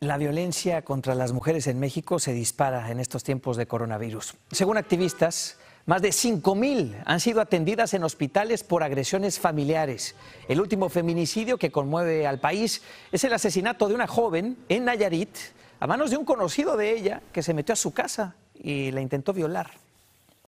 La violencia contra las mujeres en México se dispara en estos tiempos de coronavirus. Según activistas, más de 5.000 han sido atendidas en hospitales por agresiones familiares. El último feminicidio que conmueve al país es el asesinato de una joven en Nayarit a manos de un conocido de ella que se metió a su casa y la intentó violar.